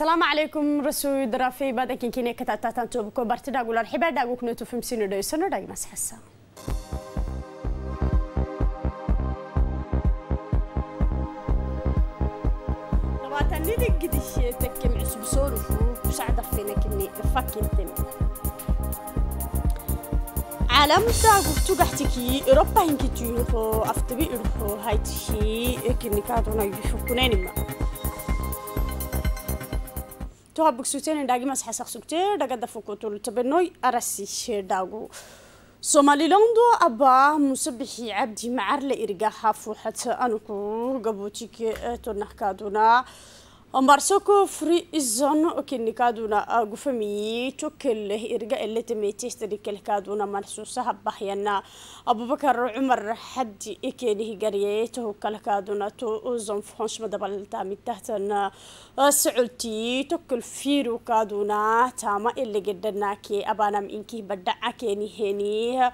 السلام عليكم رسول درافي بعد كن كنا كتاتا تانتو بكو برتدا قولان حبا داقو كنتو سينو داي سنو داي مسحسا لباتان ليدي قدش تكم عسب سولفو وساعدق فينا كني فكين تم عالم داقو كتو قحتكي إوروبا هنكي تيوخو أفتبي إرخو هايتشي كني كادونا يفكونين ما تو هبوك سوتين داغي مس حسق سوتين داغا دفوكو تول تبنوي ارسي شير داغو سومالي لوندو ابا مصبحي عبدي معر لا ارغا حفو حتى انكو غبوتيك تو نحكادونا أمبارسوكو فري إزون أكن كادونا غفمي تكله إرجع اللي تميتيش تريكل كادونا مرسوسة بحيانا أبو بكر عمر حد إكنه جريته كل كادونا تو أزون فرنش مدبال تامي تحتنا سعلتي تكل فيرو كادونا تاما اللي جدنا كي أبانا إنكي بدع كني هني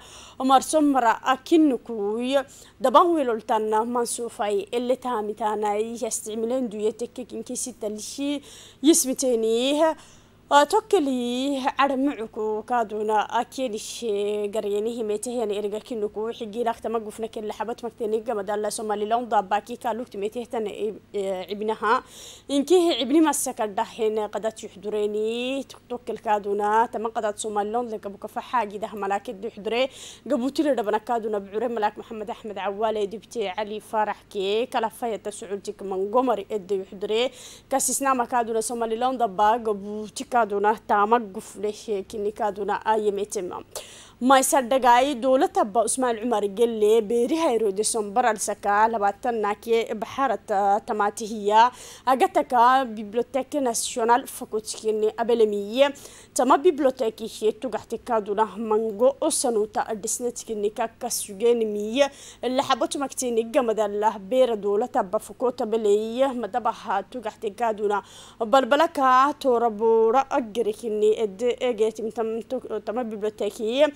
مرا أكين نكوي دبان ويلولتان منسوفاي اللي تامي تانا دوية تكيك إنكي سيتا لشي يسمي توكلي أن معكو كادونا أكيدش قرينيه ميته يعني إرجع كنو كو حجي لك تمقفنا كل حبت مكتني جم دال سومالي لون ضباكي كالوكت ميته تن ابنها إنكيه ابني ما سكر دحين قدات يحضريني توكل كادونا تم قدات سومالي لون لك أن أنا حاجي ده ملاك يحضري قبوت لي ربنا كادونا بعور ملاك محمد أحمد عوالي دبتي علي فرح كي كلفة تسعودك من قمر إد أن كاسسنا ما كادونا سومالي لون ضباك قبوتك كادونا تامك قفلش كني كادونا آي متمم مايسر دقاي دولة تبا اسماعيل عمر قلي بيريها يرودي السكا لسكا كي بحارة تماتيهية اغتاكا بيبلوتيكي ناسيونال فاكوتشيني أبلمية تما بيبلوتيكي هي تغحتكا دونا منغو أسانوتا الدسنتكيني كاكاسوغيني مية اللي حبوتو مكتيني قمد الله بير دولة تبا فاكوتا بليه مدبها تغحتكا دونا بلبلكا توربورا أجريكيني إد إيجيتي تما هي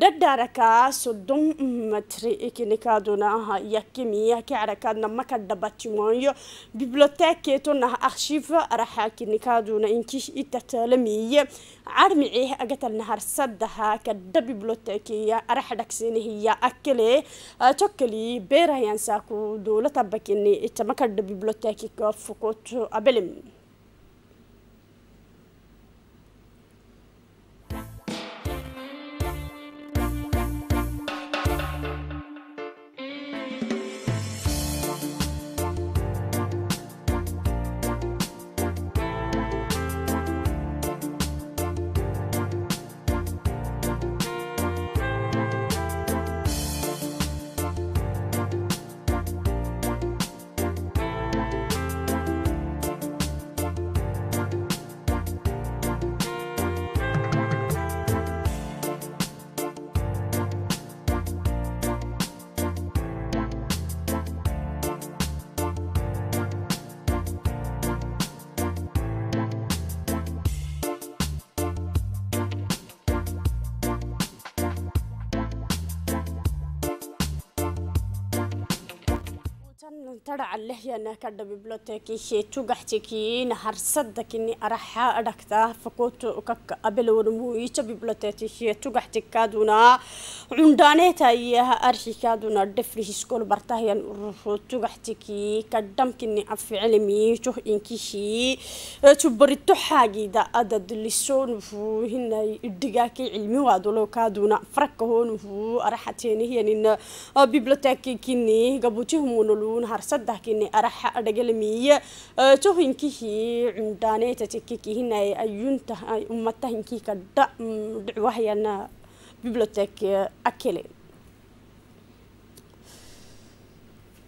dhadharaka soddon matri kenekadonaha yakemia kearakadna makadha batimayo biblioteketona arshiv araha kinikaaduna inki itatalamiye carmice agatalna harsadaha kadha bibliotekeya araha dhagsenehiya akele tokali beerayansaku dowlata bakene itamakadha bibliotekeka fukot abelim ترى عليه أنا كذا ببلوتك شيء تجحتكي نهار صدقني أرح أركتا فكوت وكك قبل ورموي تببلوتك شيء تجحتك كادونا عندنا تايها أرشي كادونا دفري سكول برتاهي تجحتكي كدم كني أفي علمي شو إنكي شيء تبرتو حاجة دا أدد لسون فو هنا الدقاكي علمي وادولو كادونا فرق هون فو أرحتيني هي إن ببلوتك كني قبوتهم ونلون هرصد saddexkiina araxa dhagalmiya tohinkihii eh, cundaaneeta tekekihinay ayunta umatahinkii ka mm, dhac dhicwahayana bibliotek eh, akele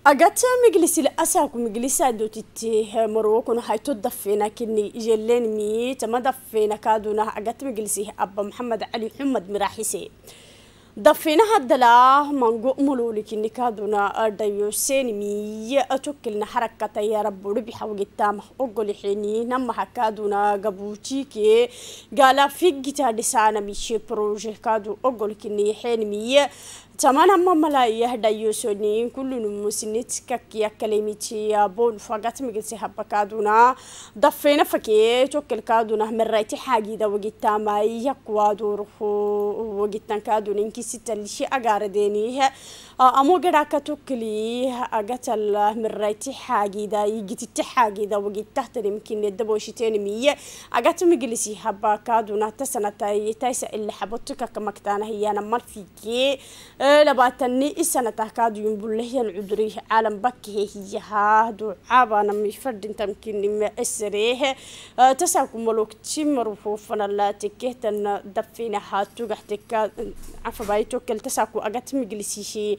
agata miglisila asaku miglisaadotiti eh, marwakuna hayto dafena kini iyelenmi tama dafena kaaduna agata miglisih aba maxamed cali xumad miraxise ضفينها الدلاه منقو ملولك نكادونا أردايو سينمي أتوكل نحركة يا رب ربح وقتام أقول حيني نما حكادونا قبوتيكي قالا في جتا دسانا ميشي بروجه كادو أقول كني حينمي تمان هم ملاية هدا يوسوني كل نمسنت ككيا كلمتي بون فقط مجلسي هبا كادونا ضفينا فكي توكل كادونا من رايتي حاجي دا وقتا ما يقوى دورخو وقتا كادونا انكي ستة لشي أقاردينيها آه، أموجر كتوكلي أقتل من ريتي حاجي دا يجت تحاجي دا وجت تحت يمكن يدبو شتين مية أقتل مجلسي هبا كادونا تسنة تاي تايس اللي حبتك كمكتانة هي أنا مر فيكي آه، لباتني السنة تهكاد ينبله العذري عالم بكي هي هادو عابا أنا مش فرد أنت يمكن ما أسريه آه، تساكم ملوك تمر فوفنا لا تكهتن دفينا هاتو قحتك عفوا بايتو كل تساكو أجت مجلسي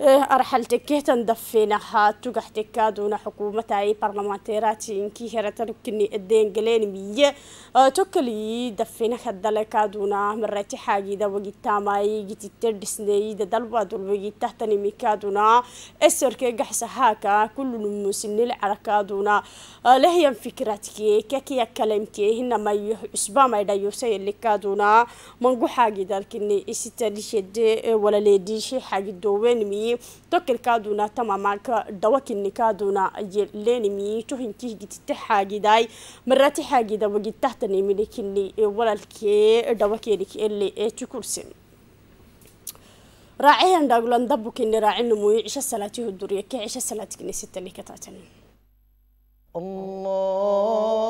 إيه، أرحل تكيه تندفينا هاتو قحتك تكادونا حكومة أي برلمانتيرات إنكي هرتن كني إدين قلين مية تكلي دفينا خدلك دون مراتي حاجة دا وقيت تاماي جت تردسني دا دلوا دول وقت تحتني ميكا دون إيه، كي قحس هاكا كل المسن العركة دون إيه، لهي أكلمكي هنا ما يوح إسبا ما يدا يوسي اللي كادونا منقو حاجة دا إسي إستالي شد ولا ليدي شي دوين مية توكل كادونا تماما دوكني كادونا لينمي كيه جت تحاجي داي مرة تحاجي دا وجد تحت نيملكني ولا الكي دوكينك اللي تكرسن راعيان داغلان دبوكني راعين موي عشاء صلاتي الدورية كي عشاء صلاتك نسيت اللي كتاتن الله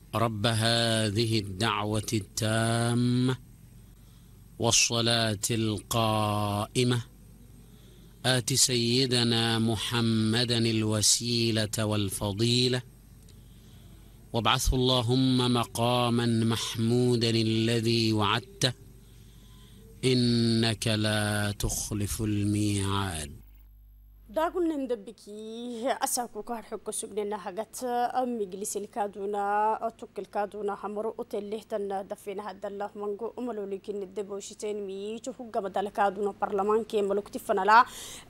رب هذه الدعوة التامة والصلاة القائمة آت سيدنا محمدا الوسيلة والفضيلة وابعثه اللهم مقاما محمودا الذي وعدته إنك لا تخلف الميعاد داغون نندبكي اساكو كار حكو سجننا حقت امي جلس الكادونا اتوك الكادونا حمرو اوتيل لهتن دفينا هاد الله منغو املو لكن ندبو شتين مي تشوفو غما دال كادونا برلمان كي ملوك تفنا لا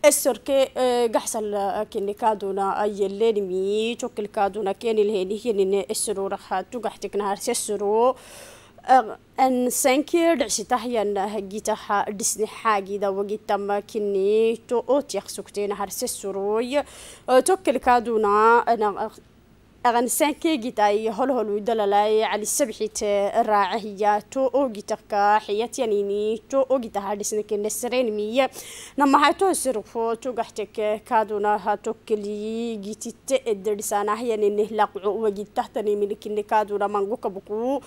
السر كن آه، آه، كادونا اي لين مي تشوك الكادونا كين الهيني هيني السرور حتو غحتك نهار سسرو أن سنكير دعشي تحيا هجيتا ها ديسني حاجي دا وجيتا ما كني تو أوت يخسكتين هرسي سروي أه، توكل كادونا أنا أغن سنكي جيتا هول هول ودلالي على السبحي الراعية تو أو جيتا كا حيات يانيني تو أو جيتا هادسني كن سرين مية نما هاتو سرفو تو قحتك كادونا هاتوكلي جيتي تقدر سانا هيا نهلاق وجيتا تاني ملكين كادونا منقوك بقو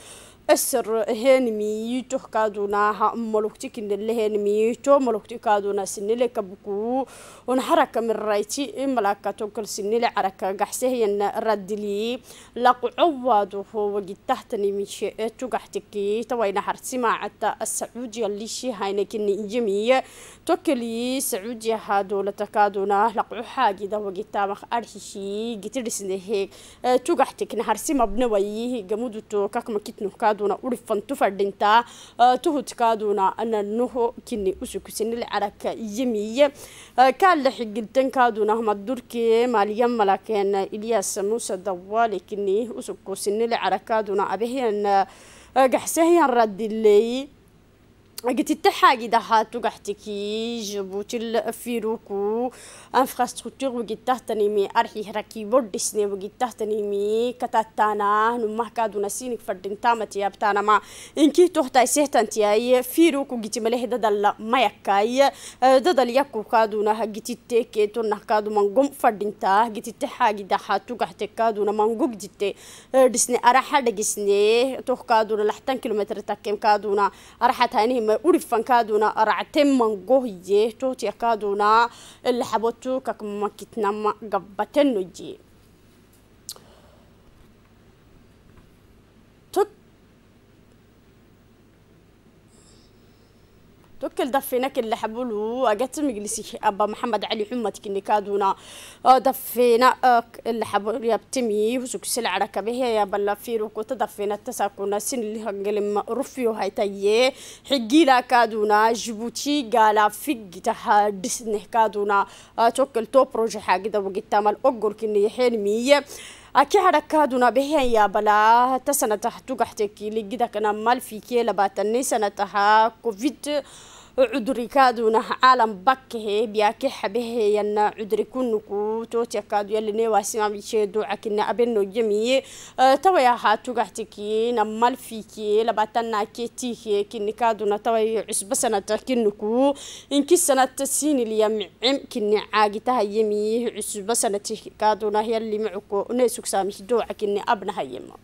أسر هنمي ميتو كادونا ها ملوكتي كن اللي هنمي ميتو ملوكتي كادونا سنلة كبكو ونحركة من رايتي ملاكة توكل سنلة عركة قحسه ين ردلي لقو عوادو هو وجد تحتني من شيء تقحتكي توين حرت مع عتا السعودية اللي شي هاينا كن جميع توكلي سعودية ها دولة كادونا لقو حاجي ده وجد تامخ أرشي قتر سنه تقحتك نحرسي مبنويه جمودو توكك مكتنو كادونا كادونا ورفن تا آه، تهت كادونا أن نهو كني أسوكو سن العركة يمي آه، كان لحقلتن كادونا هما الدوركي ماليا ملاكين إلياس موسى دوالي كني أسوكو سن العركة دونا أبهين آه، قحسهين رد اللي قلتي حتى حاجه دهات وقحتكي جبوت الفيروكو انفراستركتور وقيته تنمي ارحي هركي بردسني وقيته تنمي كتاتانا نمه كادو نسينك فردين تامتي ابتانا ما انكي تحتاي سيهتانتي اي فيروكو قيتي مليه ددل ما يكاي دل يكو كادو نه قيتي تيكي تنه كادو قم فردين تا قيتي حتى حاجه دهات وقحتك كادو نمنقو جتي دسني ارحا دقسني توه كادو لحتان كيلومتر تكيم كادو ارحا تاني ورفنكادونا رعتم من جهيته تكادونا اللي حبتو ككم كتنا ما جي توكل دفينك اللي حبلو أجت مجلسي أبا محمد علي حمد كني كادونا آه، دفينا آه، اللي حبول يبتمي وسوك سلع ركبه يا بلا فيرو كنت دفينا تساكونا سن اللي هنقل ما رفيو هاي تيه حجيلا كادونا جبوتي قالا فيج تها دسنه كادونا آه، توكل تو بروجي حاجة ده وقت تامل أقول كني حين مية aki harakaaduna behen yaabala أنا مال tugaxtekili gidakana malfike labaatani sanataha كوفيد عذري كادونا عالم بكه بياك حبه ين عذري كنكو توت يكادو يلني واسما بيشدو عكنا أبنو جميع أه، توي هاتو قحتكي نمال فيكي لباتنا كيتيه كن كادونا توي عسب سنة كنكو إنك سنة تسين اليوم عم كن عاجتها يمي عسب سنة كادونا هي اللي معكو نسوك سامي دو عكنا أبنها يمو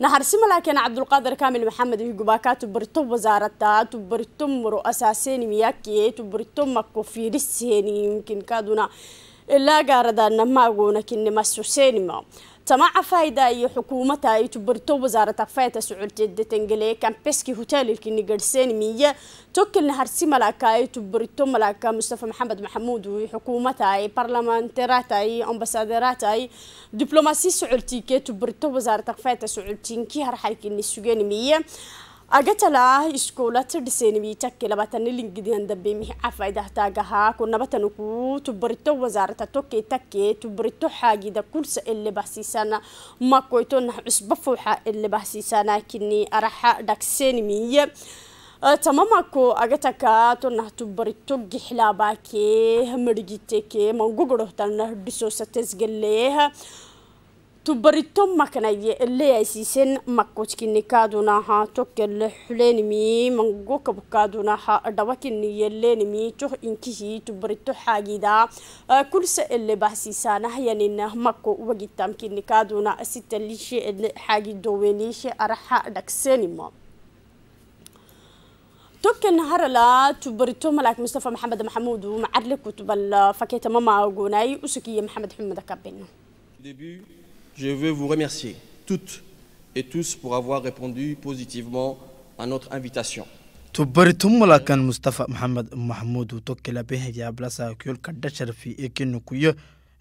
نهار سملا كان عبد القادر كامل محمد يجوباكا تبرتو وزارتا تبرتو رؤساسين مياكي تبرتو مكو في رسيني يمكن كادونا إلا قاردان ما أقولك إني ما السوسيني تما فايدة أي حكومة أي تبرتو وزارة فايدة سعود جدة تنقلي كان بسكي هوتيل الكي نقرسين مية توكل نهار سي ملاكا أي تبرتو ملاكا مصطفى محمد محمود وي حكومة أي تيرات أي أمبسادرات أي دبلوماسي تيكي تبرتو وزارة فايدة سعود جنكي هر حيكي نسوغين مية agatalaah iskuulata dhiseenimitake labaatani lingidihandabemihi cafaidahtagahaa kunnabatanu ku tubarito wasaarata toke take tubarito xaagida kursa elebahsiisana makoytonax cusba fuuxa elebahsiisana kini araxa dhaqseenimiye eh, tamamako agataka tonah tubarito gixlaabakee marigiteke mangogodohtanah dhisoosatesgaleeh tubbarittoomma kana illee aysiisen makkochkinnikaaduna haa tokkelle xuleenimi mangoo kabkaaduna haa dhawakinni yelleenimi coh inkihi tubbaritto xaagida kulsa elle bahsiisaanah yanina makko wagittaamkinnikaaduna sitalishe elle xaagidoowenishe araxa dhaqseenima توكن هرلا تبرتو ملاك مصطفى محمد محمود ومعرلك وتبل فكيت ماما غوناي وسكيه محمد حمد كابين je veux vous remercier toutes et tous pour avoir répondu positivement à notre invitation.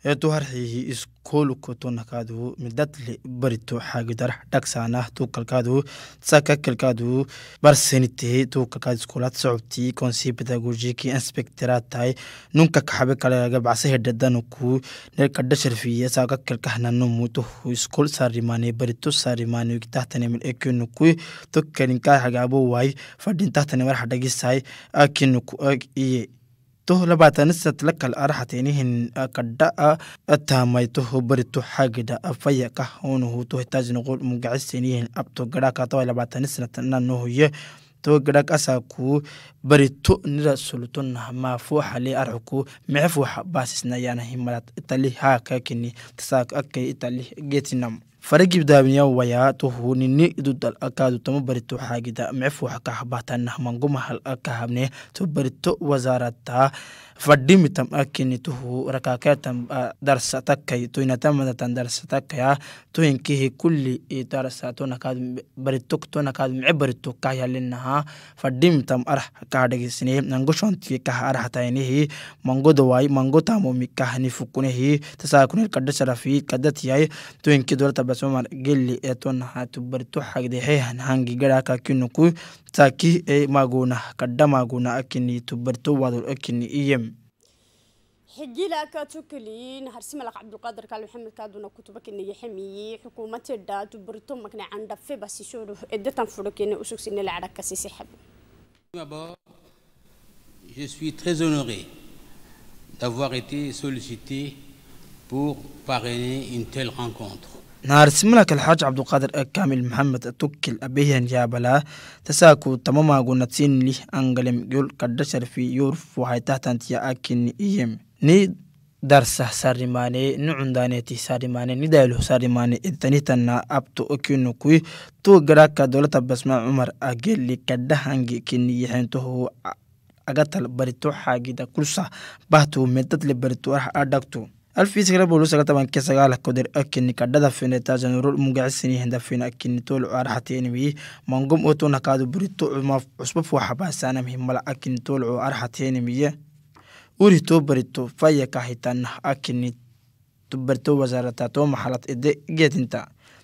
eetu harxihii iskoolukotonakaadu midadle barito xaagidar dhagsaanah tuukalkaadu tsakakalkaadu barsenite tuukalkaad iskulaad socobtii konsi pedagojiki inspekteratai nunka kaxabe kaleaga bacsahedhadanuku nerka dhasharfiya saakakalkahnanomu tuhu iskol saarimane barito saarimane ekenuku tokkaninkaa hagaabo waay fadhintahtane akinuku ag iye to labaatani sat lakal arhatenihin kadha'a tamaytoho barito xagida afaya kahonahu to hitajnoqol mugacesenihin abto garhaka tawa labaatani to garhak asaku barito nira sulutonaha maafuuxale arxuku mece fuuxa baasisnayana himalad itali haakakini tasaak akay itali getinam faragidaawinyawayaa tuhuunini idudal akaadu tamobarito xaagida micfuuxa kaxabaatan nahmangumahalakahabne barito wasaarata fadimitam akinituhu rakakatam darsatakkai tuinatamadatan darsatakaya tuinkihi kulli darsa tonakad baritok tonakad mice baritok kahyalinaha fadimtam arah kadhegesine nangoshontie kah arahatainihi mangodowai mangotamomi kahni fukunehi tasakunel kadhasarafi kadatiyai tuinki dorata basomar geli etonaha tu barito hagdehehan hangi garaka kinuku taki e maguna kadda maguna akini tubarto wadul akini iyem حجيلا كتوكلين هرسم لك عبد القادر قال محمد كادونا كتبك إن يحمي حكومة الدا تبرتم مكنا عند في بس شورو إدتن فرقين أسوكسين العركة سيسحب Je suis très honoré d'avoir été sollicité pour parrainer une telle rencontre. سملك الحاج عبد القادر إيه كامل محمد توكل أبيهن جابلا تساكو تماما قناتين ليه أنغلم يول كدشر في يورف وهي تحتان تيا أكين إيم ني درسه سارماني نعندانيتي سارماني ندايلو سارماني إدتنيتنا أبتو أكينو كوي تو قراكا دولة بسمع عمر أجيلي كدهانجي كيني يحنتوه أغتل بريتو حاجي دا كلسا باتو مدد لبريتو أدكتو afiisaabulusagatabakesagaalakoder akini kadhadafine tajanurol mugacisini handafina akinitolu arhatenimi mangom otonakadu burito cuma cusbafu habasanamhi mala akinitolu arhatenimiye urito barito fayaka hitanah akini tubarto wasarata to mahalad ede getinta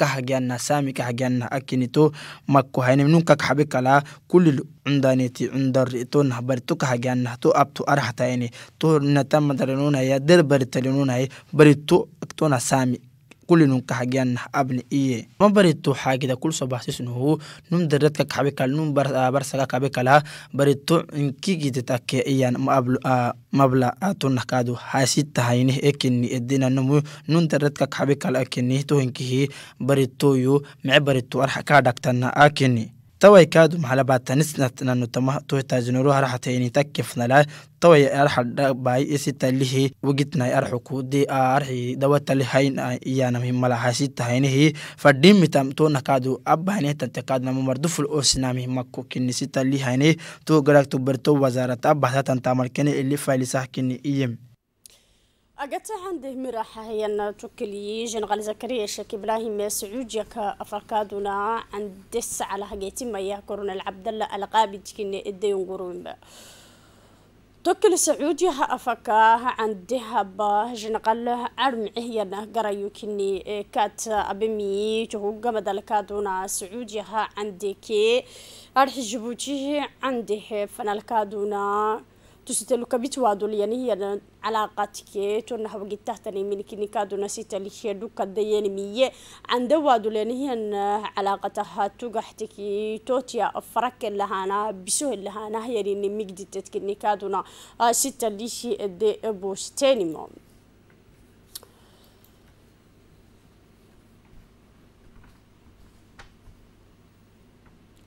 kahagana sami kahagiana akinito makkohaynimnunka kaxabe kala kulil cundaneti cundarito barito kahagianah to abto arhatayene to nata madarinunaya der baritalinunay barito aktona sami kulinun kaxagyan nax abna iye mabaritu xaagida kulso baxsisnuhu num daradka kaxbi kal num ah, barsaga kabi kala baritu inkigidita keeyan ah, mabla atu nun daradka kaxbi kal akenih tohinkihi baritoyu mice baritu akeni توي كادو محل بات نسنت نانو تما توي تاجنورو هر حتى يعني تكفنا لا توي أرح باي إسيت اللي وجدنا أرح كودي أرح دوت اللي هين إيانا مهم ملا حسيت هين هي فدين متام تو نكادو أب هين تنتقاد نمو مردوف الأوسنا مهم مكو كني سيت اللي هين تو قرأت برتو وزارة أب هذا تنتامل كني اللي فايلسه كني إيم أجت عنده مراحة هي أن تكلي جنغال زكريا شاكي بلاهيم سعود يكا أفركادونا عن دس على هجيتي ما يهكرون العبد الله ألقاب تكين الديون قرون با تكل سعود يها أفكاها عن دهبا جنغال عرم هي أن قرأيو كني إيه كات أبمي جهو قمد الكادونا سعود يها عن ديكي أرحي جبوتي عن ده فنالكادونا تسيت لو كبيت وادول يعني هي علاقات كيت ونحو وقت تحتني من كني كادو نسيت اللي خيرو كديين مية عند وادول يعني هي علاقتها توجحت كي توت يا أفرك اللي هانا بسه اللي هانا هي اللي مجدت كني كادو نسيت اللي شيء ده أبوش تاني مام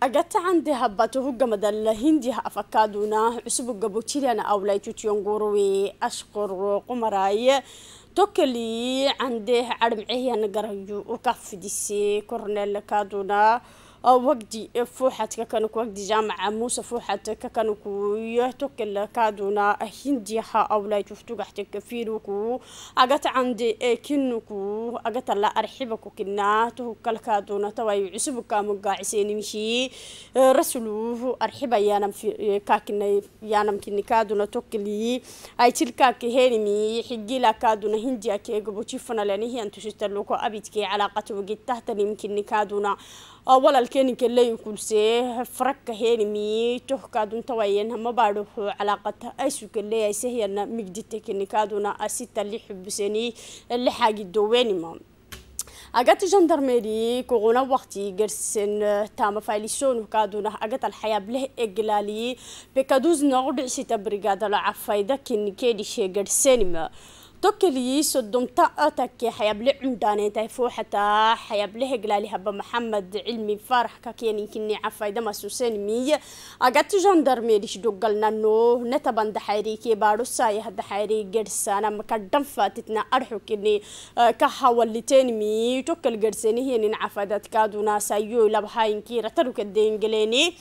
agatacande habatohugamada lahindiha afakaduna cusubga bujiriana awlay tutiyongurwi ashqor qumaraay tokali candeh cadhmcehiyana garayu ukafidise kornel kaduna أو وقدي فوحت كانوا وقدي جامعة موسى فوحت ككنك يهتك كادونا هندية ها أو لا يشوفتو قحتك فيروكو أجت عندي كنكو أجت لا أرحبكو كنا تو تهكل كادونا تو يعسبو عسبك قاعسين مشي رسلوه أرحب يانم في كاكنا يانم كني كادونا تكلي أي تلك هيرمي حجي لا كادونا هندية كي جبوتشي فنا لأنه هي أنتو شتلوكو أبيتكي علاقة وجد تحتني يمكن كادونا أولا الكين كلي يقول سه فرق هني مي توه كادون توين هم بعرف علاقة أيش كلي أيش هي أن مجدتك كن كادونا أسيت اللي حبسني اللي حاجة دوين ما أجت جندرميري كونا وقتي جرسن تام فايليسون كادونا أجت الحياة بله إجلالي بكادوز نور بعشت بريغادة العفايدة كن كيدي شي جرسن ما توكلي سدوم تاعتك حيبل عمداني انت فوحتا حياب لهجلا محمد علمي فرح كاكين يمكن عفاي دما سوسين مي اجت جندرمي ليش دوغلنا نانو نتبان دحيري كي بارو ساي هاد حيري جرسانا مكدم فاتتنا ارحو كني كحولتين مي توكل جرسيني هي نعفا دتك دونا سايو لبهاين كي رترو كدين جليني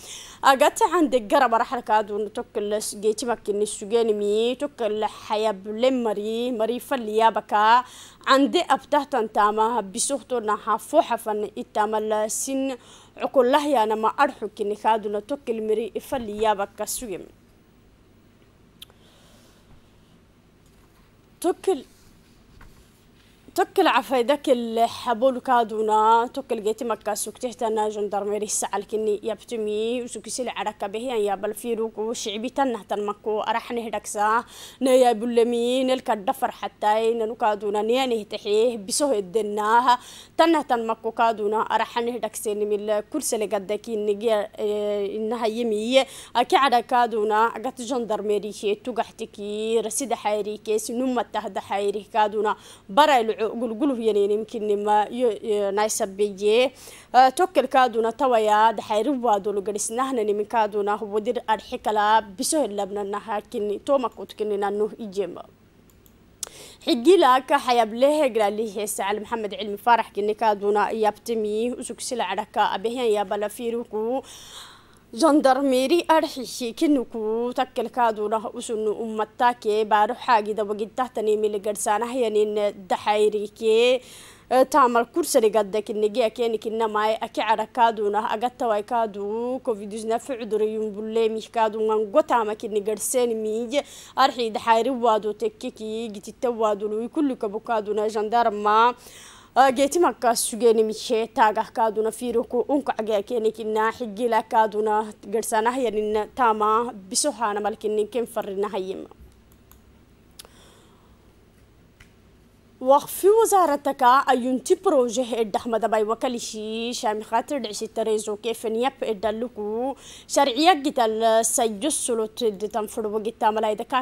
اجت عندك قرب راح كادون توكل جيتي مكني سوغين مي توكل حياب مري مري حريفة ليابكا عندي أبتهتن تاما بسوختو نحا فوحة فن إتاما سن عقول الله أنا ما أرحو كيني خادونا توكي المري إفا ليابكا سويم توكل توكل عفاي داك الحبول كادونا توكل جيتي مكا سكتيه تانا جندرمي ريس عالكني يبتمي وسكسي العركة به يعني يابل فيروك وشعبي تانا تنمكو أرحني هدكسا نيا بلمي نلك الدفر حتى ننو كادونا نياني تحيه بسوه الدناها تانا تنمكو كادونا أرحني هدكسي نميل كل سنة قد داكي نجي إيه، إنها يمي أكي عدا كادونا أقات جندرمي ريشي توقحتكي رسيد حيريكي سنمتها دحيري كادونا برا قلقلو يعني يمكن ما نايسة بيجي آه، توكل كادونا تويا دحيرو وادو لغريس نحن نمي كادونا هو دير أرحيكلا بسوه اللبنا نحا كني توما كوت كني نانو إجيما حجيلا كحياب ليه غرا ليه سعل محمد علم فارح كني كادونا يابتمي وسكسل عركا أبيهن يابلا فيروكو جندرميري أرحيشي كنوكو تاكل كادو ره أسنو أمتاكي بارو حاقي حاجة دبقي تحتني من الجرسانة يعني دحيريكي أه، تامر كورساري قد كنجي أكين كنا ماي أكي عرا كادو نه أغطا واي كادو كوفيدوز جنا في عذر ميش كادو نغان قطع ما كنا جرسان ميج أرحي دحايري وادو تككي جت التوادو لوي كلو كبو كادو نه جندرم ما جيتي مكة سجني مشي تاجه كادونا فيروكو أنك عجاي كنيك الناحي جلا كادونا قرصنا هي لنا تاما بسوحانا ملكني كم فرنا هيما وقف وزارتك أيونتي بروجه إدح مدباي وكاليشي شامي خاطر دعشي تريزو كيف نيب إدح لكو شارعيك جيتال سيجو سلوت دي تنفرو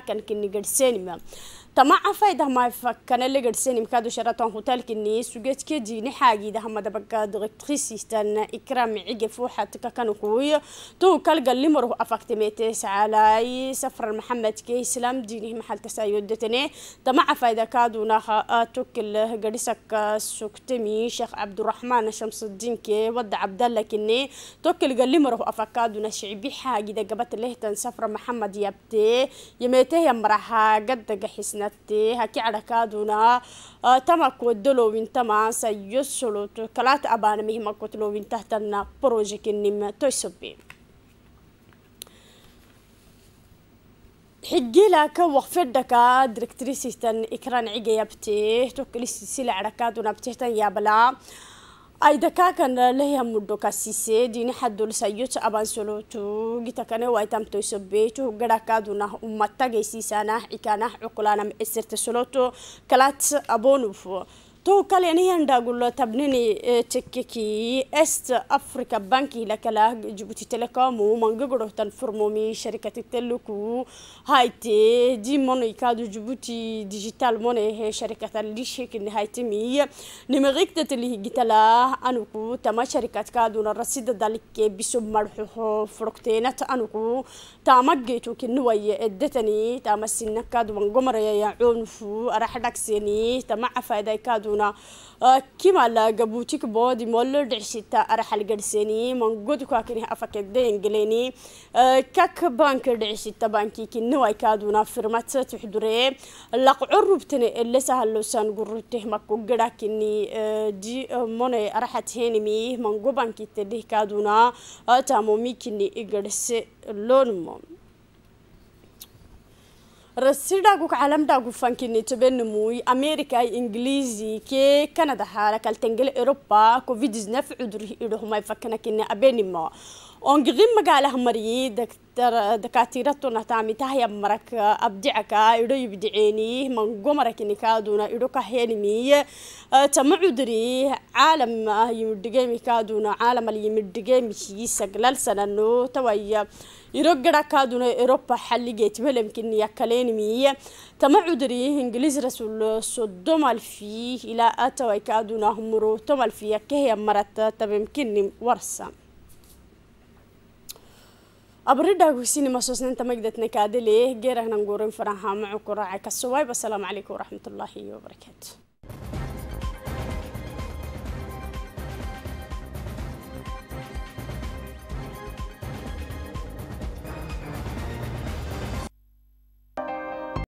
كان كني قرسيني تما عفاي ده ما فكان اللي قد سيني مكادو شرطان هوتال كني سوجت كدي نحاجي ده ما دبقى دكتريسي تان إكرام عجي فوحة كانوا قوية تو كل قال مره أفكتميتيس على سفر محمد كي سلام ديني محل تما عفاي ده كادو ناخا توكل قريسك سكتمي شيخ عبد الرحمن شمس الدين كي ود عبد الله كني توكل قال مره أفكادو نشعبي حاجي ده قبت له تن سفر محمد يبتي يميته يمرها قد جحسنا نتي هكي على كادونا آه، تما كودلو وين تما سيوصلو تكلات أبان مهما كودلو وين تحتنا بروجيك النم لك وقفت دكا دركتريسي تن إكران عجيبتي سيلا سلع ركادونا بتهتن يا بلا ayda kakan leha muddo kasise dini haddol sayyoch abansolotu gitakane waitamto sobetu garakaduna ummatta geysisana ikana uqlanam esirta soloto kalat abonufu تو كلين يعني هندا قلوا تبنيني آه، تككي است أفريكا بانكي لكلا جبتي تلكم ومن قبره تنفرمومي شركة التلكو هايتي دي موني كادو جبتي ديجيتال موني هي شركة اللي شكل هايتي مي نمغيك تتلي جتلا أنكو تما شركة كادو نرسيد دالك بسب مرحوه فرقتين أنكو تاما جيتو كنوية ادتني تاما السنة كادو من قمر يعون تما عفايدا كادو هنا آه، كما لا جبوتيك بودي مولر دشيتا أرحل جرسيني من جود كواكني أفكر دين جليني آه، كاك بانك دشيتا بانكي كي نو أي كادونا فرمات تحضري لق عربتنا اللي سهل لسان جروته آه، ما كجرا كني دي من أرحت هني مي من جو بانكي تليه كادونا تامومي كني إجرس لون مم رسيدا رسيدك عالم دا داك فانكيني تبين موي أمريكا إنجليزي كي كندا حارة كالتنجل أوروبا كوفيد 19 عذر هما يفكنا كنا أبيني ما أنجري مقالة مري دكتور دكاترة نتامي تهيا مرك أبدعك إيرو يبدعيني من قمرك نكادونا إيرو كهينمي عدري عالم يمدقيمي كادونا عالم اللي يمدقيمي شي سقلال سنة نو تويا يرقرا كادونا أوروبا حلقت تبلم كن يكلين مية تمعد عدري إنجليز رسول صدم الفيه إلى أتوا كادونا همرو رو تم الفيه كهي مرت تبمكن ورسام أبرد حسيني مسوسنا أنت مجدتنا كادليه غير هنقورن فرحة معك وراعي كسواي والسلام عليكم ورحمة الله وبركاته